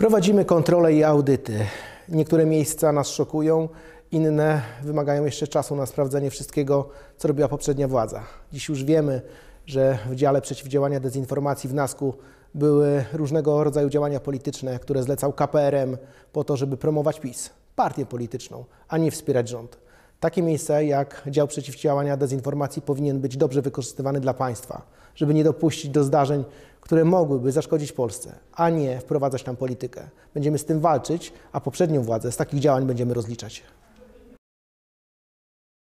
Prowadzimy kontrole i audyty. Niektóre miejsca nas szokują, inne wymagają jeszcze czasu na sprawdzenie wszystkiego, co robiła poprzednia władza. Dziś już wiemy, że w dziale przeciwdziałania dezinformacji w NASK-u były różnego rodzaju działania polityczne, które zlecał KPRM po to, żeby promować PiS, partię polityczną, a nie wspierać rząd. Takie miejsce jak dział przeciwdziałania dezinformacji powinien być dobrze wykorzystywany dla państwa, żeby nie dopuścić do zdarzeń, które mogłyby zaszkodzić Polsce, a nie wprowadzać tam politykę. Będziemy z tym walczyć, a poprzednią władzę z takich działań będziemy rozliczać.